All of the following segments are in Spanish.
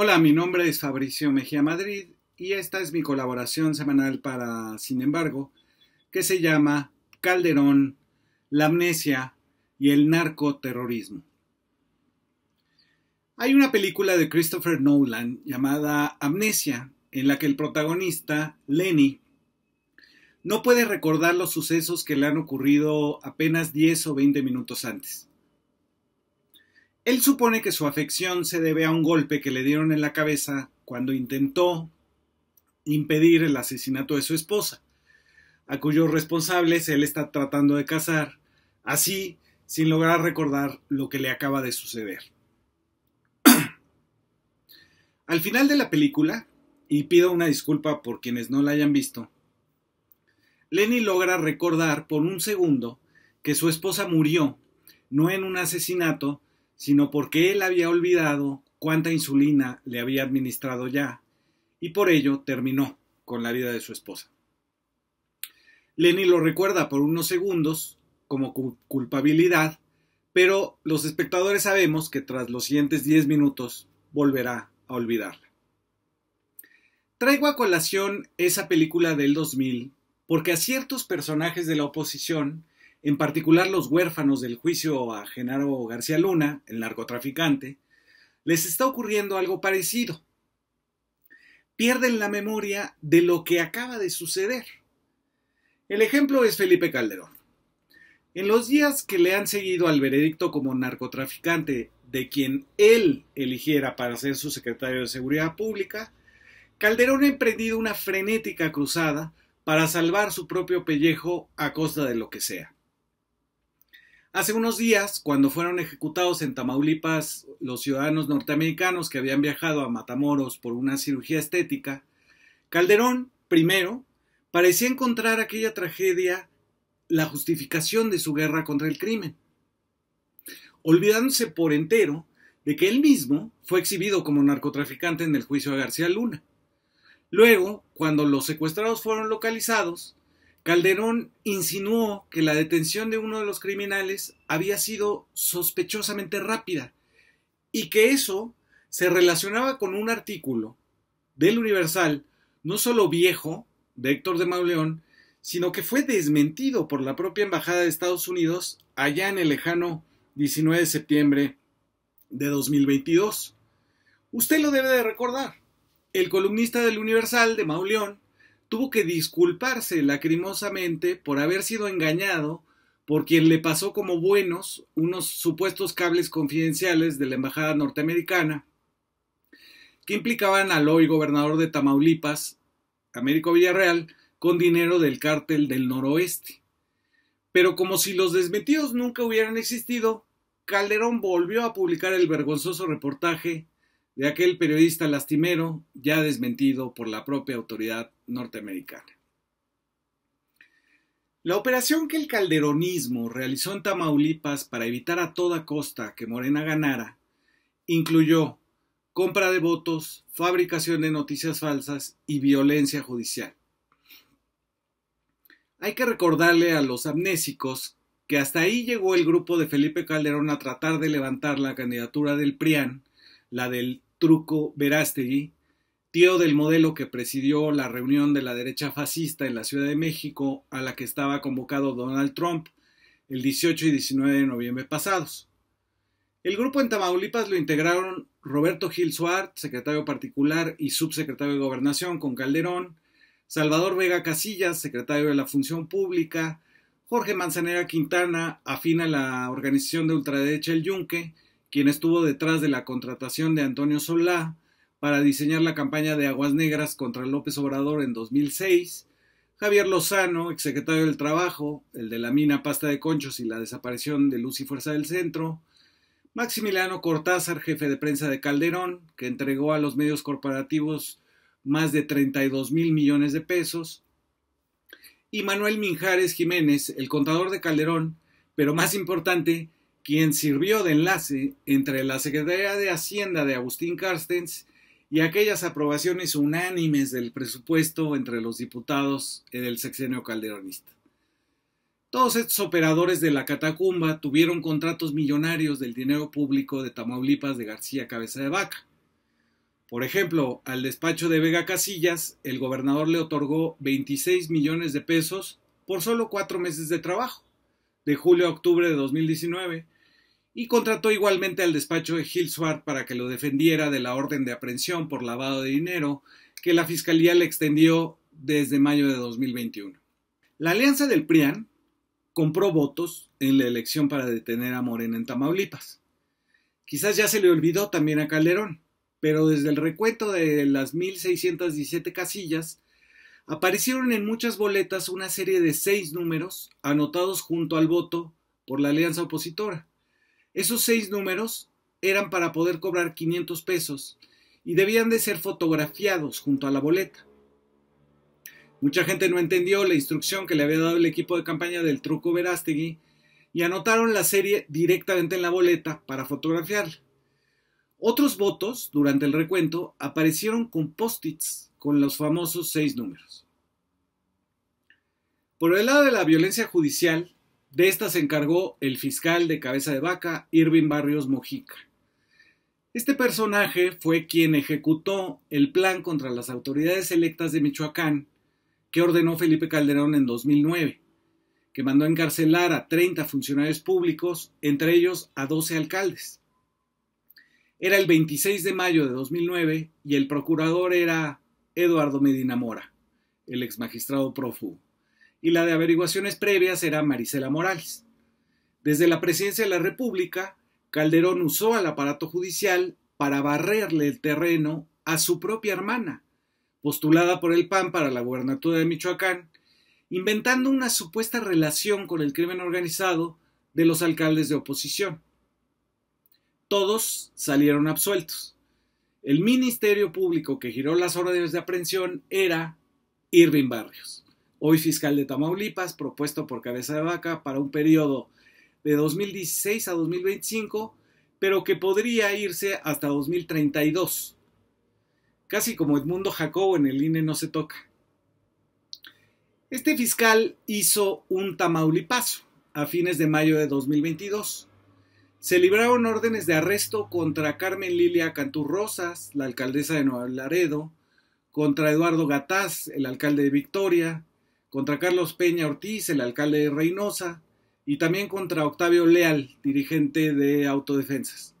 Hola, mi nombre es Fabricio Mejía Madrid y esta es mi colaboración semanal para Sin embargo, que se llama Calderón, la amnesia y el narcoterrorismo. Hay una película de Christopher Nolan llamada Amnesia, en la que el protagonista, Lenny, no puede recordar los sucesos que le han ocurrido apenas 10 o 20 minutos antes. Él supone que su afección se debe a un golpe que le dieron en la cabeza cuando intentó impedir el asesinato de su esposa, a cuyos responsables él está tratando de cazar, así sin lograr recordar lo que le acaba de suceder. Al final de la película, y pido una disculpa por quienes no la hayan visto, Lenny logra recordar por un segundo que su esposa murió, no en un asesinato, sino porque él había olvidado cuánta insulina le había administrado ya, y por ello terminó con la vida de su esposa. Lenny lo recuerda por unos segundos como culpabilidad, pero los espectadores sabemos que tras los siguientes 10 minutos volverá a olvidarla. Traigo a colación esa película del 2000 porque a ciertos personajes de la oposición en particular los huérfanos del juicio a Genaro García Luna, el narcotraficante, les está ocurriendo algo parecido. Pierden la memoria de lo que acaba de suceder. El ejemplo es Felipe Calderón. En los días que le han seguido al veredicto como narcotraficante de quien él eligiera para ser su secretario de Seguridad Pública, Calderón ha emprendido una frenética cruzada para salvar su propio pellejo a costa de lo que sea. Hace unos días, cuando fueron ejecutados en Tamaulipas los ciudadanos norteamericanos que habían viajado a Matamoros por una cirugía estética, Calderón, primero, parecía encontrar aquella tragedia la justificación de su guerra contra el crimen, olvidándose por entero de que él mismo fue exhibido como narcotraficante en el juicio de García Luna. Luego, cuando los secuestrados fueron localizados, Calderón insinuó que la detención de uno de los criminales había sido sospechosamente rápida y que eso se relacionaba con un artículo del Universal, no solo viejo, de Héctor de Mauleón, sino que fue desmentido por la propia Embajada de Estados Unidos allá en el lejano 19 de septiembre de 2022. Usted lo debe de recordar. El columnista del Universal de Mauleón tuvo que disculparse lacrimosamente por haber sido engañado por quien le pasó como buenos unos supuestos cables confidenciales de la Embajada norteamericana que implicaban al hoy gobernador de Tamaulipas, Américo Villarreal, con dinero del cártel del noroeste. Pero como si los desmetidos nunca hubieran existido, Calderón volvió a publicar el vergonzoso reportaje de aquel periodista lastimero ya desmentido por la propia autoridad norteamericana. La operación que el calderonismo realizó en Tamaulipas para evitar a toda costa que Morena ganara incluyó compra de votos, fabricación de noticias falsas y violencia judicial. Hay que recordarle a los amnésicos que hasta ahí llegó el grupo de Felipe Calderón a tratar de levantar la candidatura del PRIAN, la del Truco Verástegui, tío del modelo que presidió la reunión de la derecha fascista en la Ciudad de México a la que estaba convocado Donald Trump el 18 y 19 de noviembre pasados. El grupo en Tamaulipas lo integraron Roberto Gil Suárez, secretario particular y subsecretario de Gobernación con Calderón, Salvador Vega Casillas, secretario de la Función Pública, Jorge Manzanera Quintana, afín a la organización de ultraderecha El Yunque, quien estuvo detrás de la contratación de Antonio Solá para diseñar la campaña de Aguas Negras contra López Obrador en 2006, Javier Lozano, exsecretario del Trabajo, el de la mina Pasta de Conchos y la desaparición de Luz y Fuerza del Centro, Maximiliano Cortázar, jefe de prensa de Calderón, que entregó a los medios corporativos más de 32 mil millones de pesos, y Manuel Minjares Jiménez, el contador de Calderón, pero más importante, quien sirvió de enlace entre la Secretaría de Hacienda de Agustín Carstens y aquellas aprobaciones unánimes del presupuesto entre los diputados del sexenio calderonista. Todos estos operadores de la catacumba tuvieron contratos millonarios del dinero público de Tamaulipas de García Cabeza de Vaca. Por ejemplo, al despacho de Vega Casillas, el gobernador le otorgó 26 millones de pesos por solo cuatro meses de trabajo, de julio a octubre de 2019, y contrató igualmente al despacho de Schwartz para que lo defendiera de la orden de aprehensión por lavado de dinero que la Fiscalía le extendió desde mayo de 2021. La alianza del PRIAN compró votos en la elección para detener a Morena en Tamaulipas. Quizás ya se le olvidó también a Calderón, pero desde el recuento de las 1.617 casillas, aparecieron en muchas boletas una serie de seis números anotados junto al voto por la alianza opositora. Esos seis números eran para poder cobrar 500 pesos y debían de ser fotografiados junto a la boleta. Mucha gente no entendió la instrucción que le había dado el equipo de campaña del truco Verástegui y anotaron la serie directamente en la boleta para fotografiarla. Otros votos, durante el recuento, aparecieron con post-its con los famosos seis números. Por el lado de la violencia judicial, de esta se encargó el fiscal de cabeza de vaca Irving Barrios Mojica. Este personaje fue quien ejecutó el plan contra las autoridades electas de Michoacán que ordenó Felipe Calderón en 2009, que mandó a encarcelar a 30 funcionarios públicos, entre ellos a 12 alcaldes. Era el 26 de mayo de 2009 y el procurador era Eduardo Medina Mora, el ex magistrado y la de averiguaciones previas era Marisela Morales. Desde la presidencia de la República, Calderón usó al aparato judicial para barrerle el terreno a su propia hermana, postulada por el PAN para la gubernatura de Michoacán, inventando una supuesta relación con el crimen organizado de los alcaldes de oposición. Todos salieron absueltos. El Ministerio Público que giró las órdenes de aprehensión era Irving Barrios hoy fiscal de Tamaulipas, propuesto por cabeza de vaca para un periodo de 2016 a 2025, pero que podría irse hasta 2032. Casi como Edmundo Jacobo en el INE no se toca. Este fiscal hizo un Tamaulipaso a fines de mayo de 2022. Se libraron órdenes de arresto contra Carmen Lilia Cantú Rosas, la alcaldesa de Nuevo Laredo, contra Eduardo Gataz, el alcalde de Victoria, contra Carlos Peña Ortiz, el alcalde de Reynosa, y también contra Octavio Leal, dirigente de Autodefensas.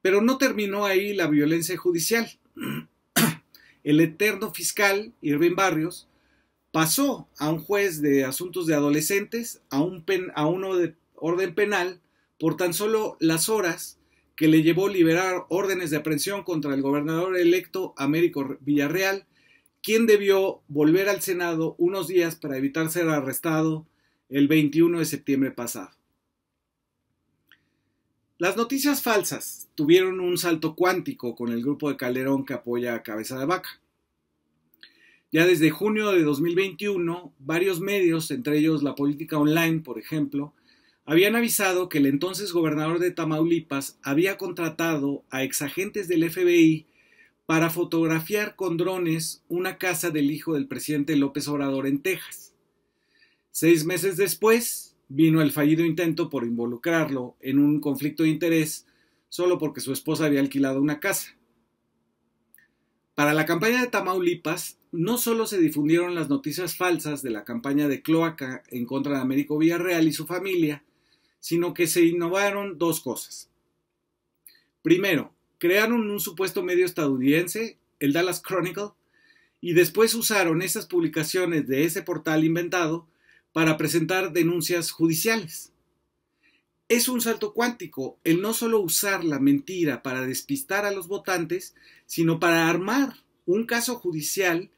Pero no terminó ahí la violencia judicial. El eterno fiscal Irving Barrios pasó a un juez de asuntos de adolescentes, a, un pen, a uno de orden penal, por tan solo las horas que le llevó liberar órdenes de aprehensión contra el gobernador electo Américo Villarreal quien debió volver al Senado unos días para evitar ser arrestado el 21 de septiembre pasado. Las noticias falsas tuvieron un salto cuántico con el grupo de Calderón que apoya a Cabeza de Vaca. Ya desde junio de 2021, varios medios, entre ellos La Política Online, por ejemplo, habían avisado que el entonces gobernador de Tamaulipas había contratado a exagentes del FBI para fotografiar con drones una casa del hijo del presidente López Obrador en Texas. Seis meses después vino el fallido intento por involucrarlo en un conflicto de interés solo porque su esposa había alquilado una casa. Para la campaña de Tamaulipas, no solo se difundieron las noticias falsas de la campaña de Cloaca en contra de Américo Villarreal y su familia, sino que se innovaron dos cosas. Primero, crearon un supuesto medio estadounidense, el Dallas Chronicle, y después usaron esas publicaciones de ese portal inventado para presentar denuncias judiciales. Es un salto cuántico el no solo usar la mentira para despistar a los votantes, sino para armar un caso judicial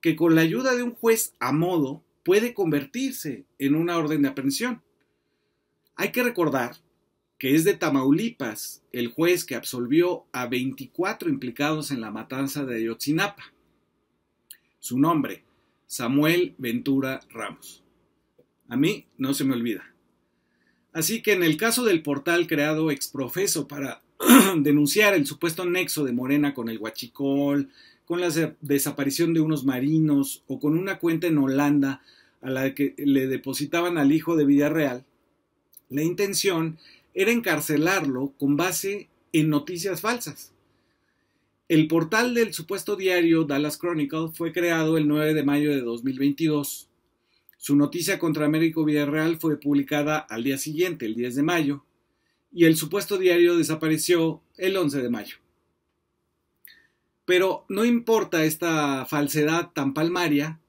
que con la ayuda de un juez a modo puede convertirse en una orden de aprehensión. Hay que recordar que es de Tamaulipas, el juez que absolvió a 24 implicados en la matanza de Ayotzinapa. Su nombre, Samuel Ventura Ramos. A mí no se me olvida. Así que en el caso del portal creado exprofeso para denunciar el supuesto nexo de Morena con el Huachicol, con la desaparición de unos marinos o con una cuenta en Holanda a la que le depositaban al hijo de Villarreal, la intención era encarcelarlo con base en noticias falsas. El portal del supuesto diario Dallas Chronicle fue creado el 9 de mayo de 2022. Su noticia contra Américo Villarreal fue publicada al día siguiente, el 10 de mayo, y el supuesto diario desapareció el 11 de mayo. Pero no importa esta falsedad tan palmaria,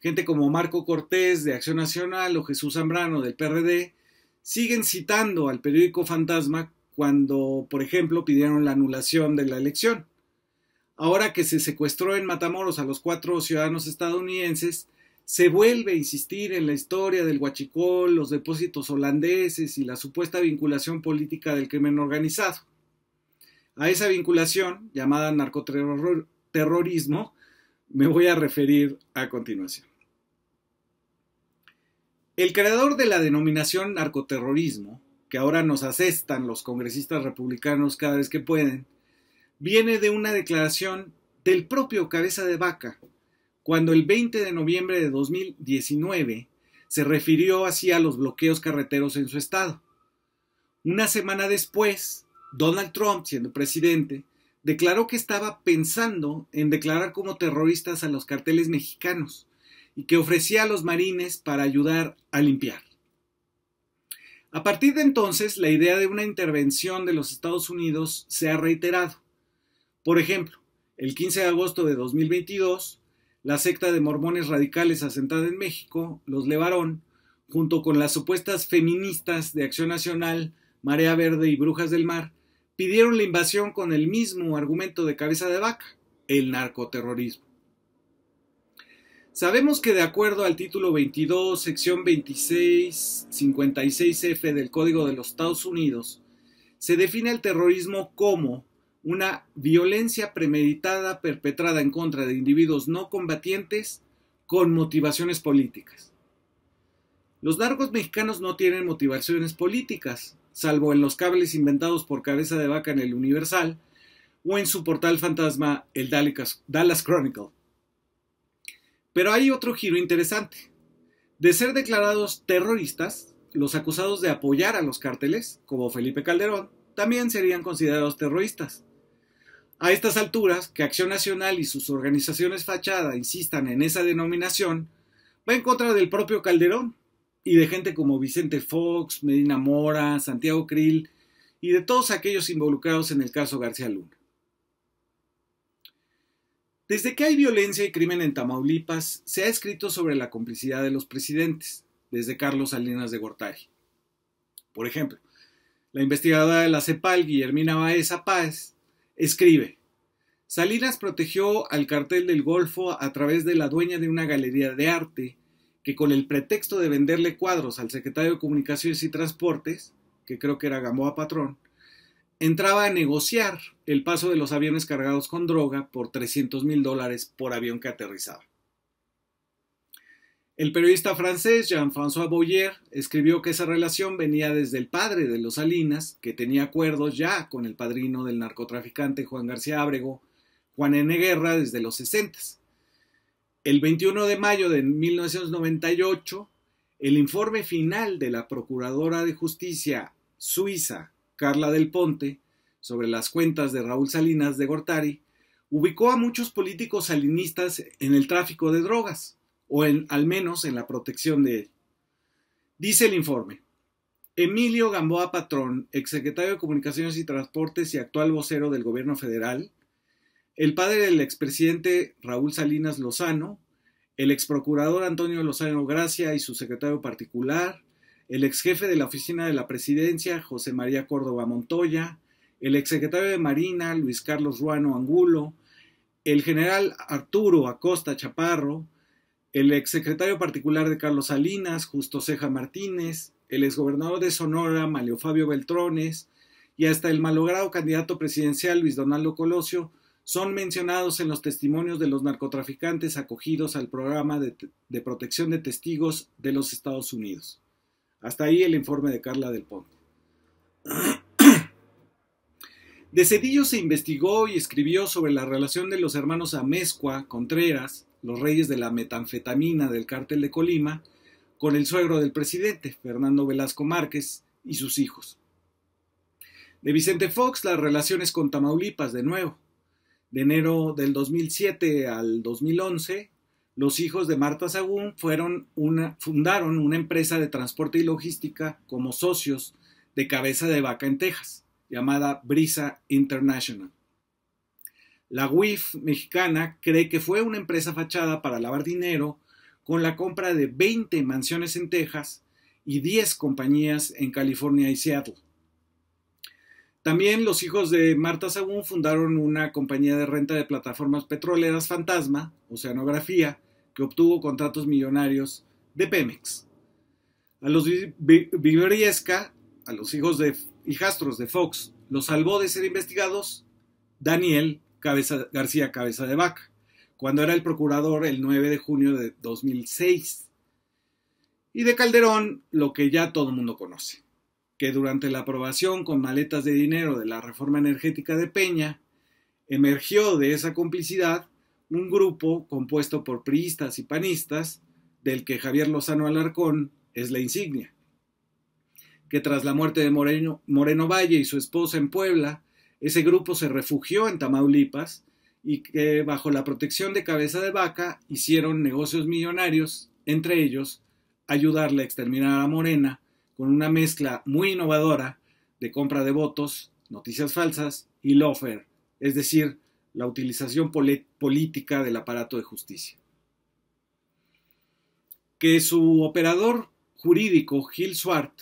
gente como Marco Cortés de Acción Nacional o Jesús Zambrano del PRD siguen citando al periódico Fantasma cuando, por ejemplo, pidieron la anulación de la elección. Ahora que se secuestró en Matamoros a los cuatro ciudadanos estadounidenses, se vuelve a insistir en la historia del huachicol, los depósitos holandeses y la supuesta vinculación política del crimen organizado. A esa vinculación, llamada narcoterrorismo, me voy a referir a continuación. El creador de la denominación narcoterrorismo, que ahora nos asestan los congresistas republicanos cada vez que pueden, viene de una declaración del propio Cabeza de Vaca, cuando el 20 de noviembre de 2019 se refirió así a los bloqueos carreteros en su estado. Una semana después, Donald Trump, siendo presidente, declaró que estaba pensando en declarar como terroristas a los carteles mexicanos, y que ofrecía a los marines para ayudar a limpiar. A partir de entonces, la idea de una intervención de los Estados Unidos se ha reiterado. Por ejemplo, el 15 de agosto de 2022, la secta de mormones radicales asentada en México, los Levarón, junto con las supuestas feministas de Acción Nacional, Marea Verde y Brujas del Mar, pidieron la invasión con el mismo argumento de cabeza de vaca, el narcoterrorismo. Sabemos que de acuerdo al título 22, sección 26, 56F del Código de los Estados Unidos, se define el terrorismo como una violencia premeditada perpetrada en contra de individuos no combatientes con motivaciones políticas. Los narcos mexicanos no tienen motivaciones políticas, salvo en los cables inventados por cabeza de vaca en el Universal o en su portal fantasma, el Dallas Chronicle. Pero hay otro giro interesante. De ser declarados terroristas, los acusados de apoyar a los cárteles, como Felipe Calderón, también serían considerados terroristas. A estas alturas, que Acción Nacional y sus organizaciones fachada insistan en esa denominación, va en contra del propio Calderón y de gente como Vicente Fox, Medina Mora, Santiago Krill y de todos aquellos involucrados en el caso García Luna. Desde que hay violencia y crimen en Tamaulipas, se ha escrito sobre la complicidad de los presidentes, desde Carlos Salinas de Gortari. Por ejemplo, la investigadora de la CEPAL, Guillermina Baeza Apáez, escribe, Salinas protegió al cartel del Golfo a través de la dueña de una galería de arte, que con el pretexto de venderle cuadros al secretario de Comunicaciones y Transportes, que creo que era Gamboa Patrón, entraba a negociar el paso de los aviones cargados con droga por 300 mil dólares por avión que aterrizaba. El periodista francés Jean-François Boyer escribió que esa relación venía desde el padre de los Salinas, que tenía acuerdos ya con el padrino del narcotraficante Juan García Ábrego, Juan N. Guerra, desde los 60. El 21 de mayo de 1998, el informe final de la Procuradora de Justicia suiza Carla del Ponte sobre las cuentas de Raúl Salinas de Gortari, ubicó a muchos políticos salinistas en el tráfico de drogas, o en, al menos en la protección de él. Dice el informe, Emilio Gamboa Patrón, exsecretario de Comunicaciones y Transportes y actual vocero del gobierno federal, el padre del expresidente Raúl Salinas Lozano, el exprocurador Antonio Lozano Gracia y su secretario particular, el ex jefe de la Oficina de la Presidencia, José María Córdoba Montoya, el ex secretario de Marina, Luis Carlos Ruano Angulo, el general Arturo Acosta Chaparro, el ex secretario particular de Carlos Salinas, Justo Ceja Martínez, el gobernador de Sonora, Malio Fabio Beltrones, y hasta el malogrado candidato presidencial Luis Donaldo Colosio, son mencionados en los testimonios de los narcotraficantes acogidos al programa de protección de testigos de los Estados Unidos. Hasta ahí el informe de Carla del Ponte. De Cedillo se investigó y escribió sobre la relación de los hermanos Amezcua, Contreras, los reyes de la metanfetamina del cártel de Colima, con el suegro del presidente, Fernando Velasco Márquez, y sus hijos. De Vicente Fox, las relaciones con Tamaulipas de nuevo. De enero del 2007 al 2011, los hijos de Marta Sagún fundaron una empresa de transporte y logística como socios de cabeza de vaca en Texas, llamada Brisa International. La WIF mexicana cree que fue una empresa fachada para lavar dinero con la compra de 20 mansiones en Texas y 10 compañías en California y Seattle. También los hijos de Marta Sagún fundaron una compañía de renta de plataformas petroleras fantasma, Oceanografía, que obtuvo contratos millonarios de Pemex. A los Viveriesca, a los hijos de hijastros de Fox, los salvó de ser investigados Daniel García Cabeza de Vaca, cuando era el procurador el 9 de junio de 2006. Y de Calderón, lo que ya todo el mundo conoce que durante la aprobación con maletas de dinero de la reforma energética de Peña, emergió de esa complicidad un grupo compuesto por priistas y panistas, del que Javier Lozano Alarcón es la insignia, que tras la muerte de Moreno, Moreno Valle y su esposa en Puebla, ese grupo se refugió en Tamaulipas y que bajo la protección de Cabeza de Vaca hicieron negocios millonarios, entre ellos ayudarle a exterminar a Morena con una mezcla muy innovadora de compra de votos, noticias falsas y lawfare, es decir, la utilización política del aparato de justicia. Que su operador jurídico, Gil Swart,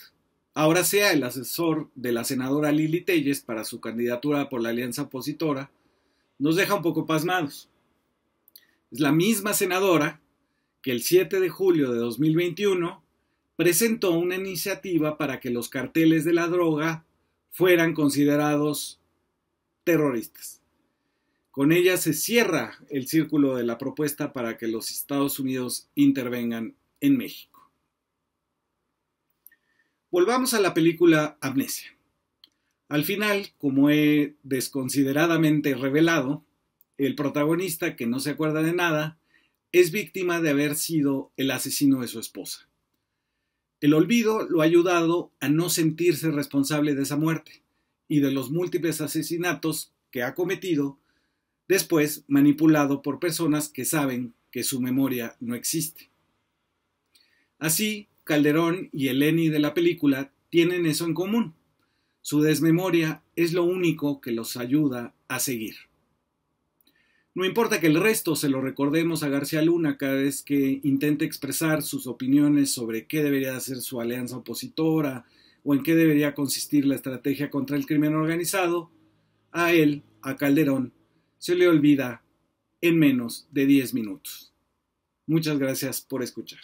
ahora sea el asesor de la senadora Lili Telles para su candidatura por la alianza opositora, nos deja un poco pasmados. Es la misma senadora que el 7 de julio de 2021 presentó una iniciativa para que los carteles de la droga fueran considerados terroristas. Con ella se cierra el círculo de la propuesta para que los Estados Unidos intervengan en México. Volvamos a la película Amnesia. Al final, como he desconsideradamente revelado, el protagonista, que no se acuerda de nada, es víctima de haber sido el asesino de su esposa. El olvido lo ha ayudado a no sentirse responsable de esa muerte y de los múltiples asesinatos que ha cometido, después manipulado por personas que saben que su memoria no existe. Así, Calderón y Eleni de la película tienen eso en común. Su desmemoria es lo único que los ayuda a seguir. No importa que el resto se lo recordemos a García Luna cada vez que intente expresar sus opiniones sobre qué debería hacer su alianza opositora o en qué debería consistir la estrategia contra el crimen organizado, a él, a Calderón, se le olvida en menos de 10 minutos. Muchas gracias por escuchar.